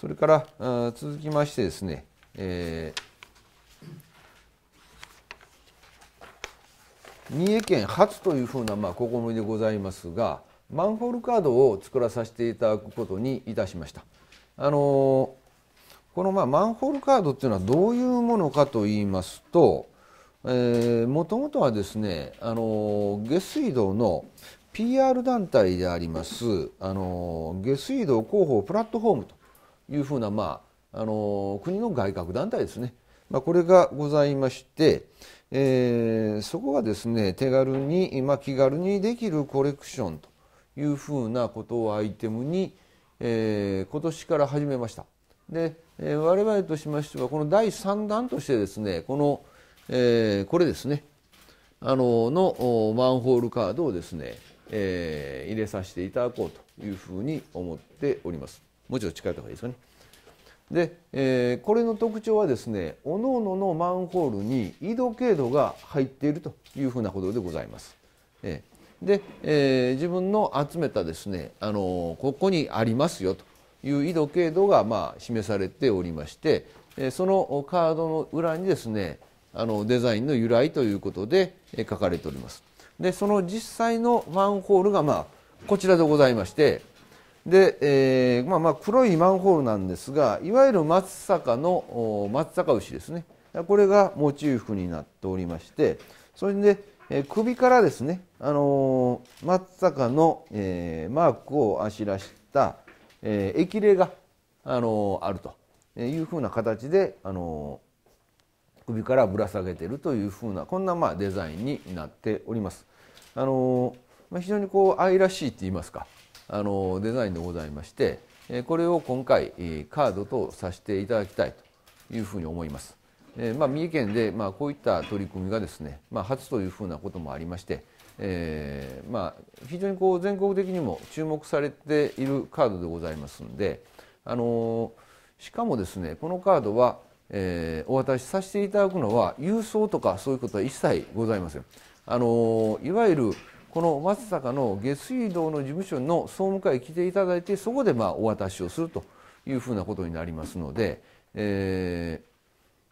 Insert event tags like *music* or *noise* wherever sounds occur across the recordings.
それから続きましてですね、えー、三重県初というふうなまあ試みでございますがマンホールカードを作らさせていただくことにいたしました。あのこのまあマンホールカードっていうのはどういうものかと言いますともともとはですねあの下水道の PR 団体でありますあの下水道広報プラットフォームというふうな、まあ、あの国の外郭団体ですね、まあ、これがございまして、えー、そこがですね手軽に、まあ、気軽にできるコレクションというふうなことをアイテムに、えー、今年から始めました。で、えー、我々としましてはこの第3弾としてですねこの、えー、これですねあののマンホールカードをですね、えー、入れさせていただこうというふうに思っております。もうちょっと近い方がいいですよね。で、えー、これの特徴はですねおのおののマンホールに緯度経度が入っているというふうなことでございます。えー、で、えー、自分の集めたですね、あのここにありますよという緯度経度がまあ示されておりまして、えそのカードの裏にですねあのデザインの由来ということで、え書かれております。でその実際のマンホールがまあこちらでございましてで、えー、まあまあ黒いマンホールなんですがいわゆる松阪の松阪牛ですねこれがモチーフになっておりましてそれで、えー、首からですね、あのー、松阪の、えー、マークをあしらした、えー、駅霊が、あのー、あるというふうな形で、あのー、首からぶら下げているというふうなこんなまあデザインになっております。あのーまあ、非常にこう愛らしいって言いますかあのデザインでございましてこれを今回カードとさせていただきたいというふうに思います。えまあ、三重県で、まあ、こういった取り組みがですね、まあ、初というふうなこともありまして、えー、まあ、非常にこう全国的にも注目されているカードでございますんで、あのー、しかもですねこのカードは、えー、お渡しさせていただくのは郵送とかそういうことは一切ございません。あのいわゆるこの松坂の下水道の事務所の総務会来ていただいてそこでまあお渡しをするというふうなことになりますので、え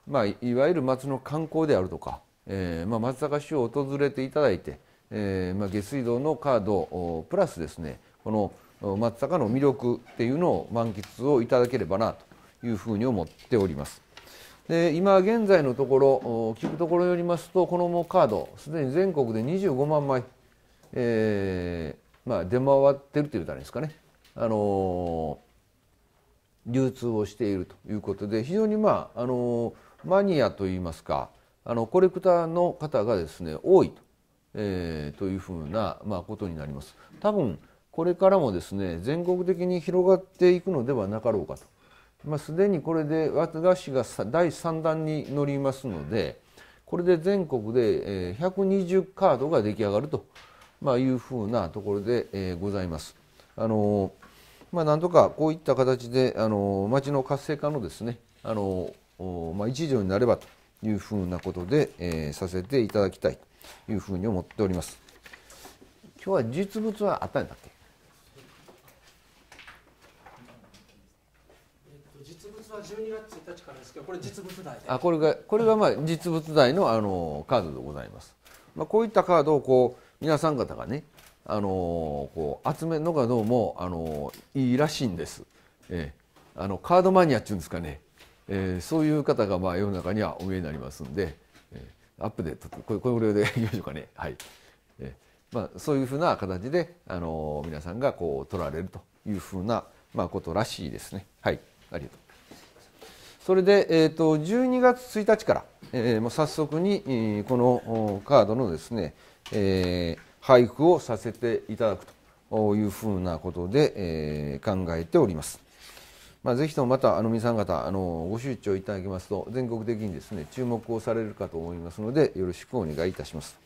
ー、まあ、いわゆる松の観光であるとか、えー、まあ、松坂市を訪れていただいて、えー、まあ、下水道のカードプラスですねこの松坂の魅力っていうのを満喫をいただければなというふうに思っております。で今現在のところ聞くところによりますとこのカードすでに全国で25万枚えー、まあ、出回ってるというたらいいですかね、あの流通をしているということで非常に、まあ、あのマニアといいますかあのコレクターの方がですね多いと,、えー、というふうな、まあ、ことになります。多分これからもですね全国的に広がっていくのではなかろうかと。まあ、すでにこれで私が第3弾に乗りますのでこれで全国で120カードが出来上がるとまあ、いうふうなところで、えございます。あのまあ、なんとかこういった形であの町の活性化のですねあの、まあ、一助になればというふうなことで、えー、させていただきたいというふうに思っております。今日は実物はあったんだっけ12月1日からですけどこれ実物大あこれがこれがまあ実物大のあのカードでございます、まあ、こういったカードをこう皆さん方がね、あのこう集めるのがどうも、あのいいらしいんです、えー、あのカードマニアっていうんですかね、えー、そういう方がまあ世の中にはお見えになりますんで、えー、アップデートこれこれで *laughs* いきましょうかねはい、えーまあ、そういうふうな形で、あの皆さんがこう取られるというふうな、まあ、ことらしいですねはいありがとうそれで、えーと、12月1日から、えー、もう早速に、このカードのですね、えー、配布をさせていただくというふうなことで、えー、考えております。まあ、ぜひともまたあの皆さん方あのご出張いただきますと全国的にですね注目をされるかと思いますのでよろしくお願いいたします。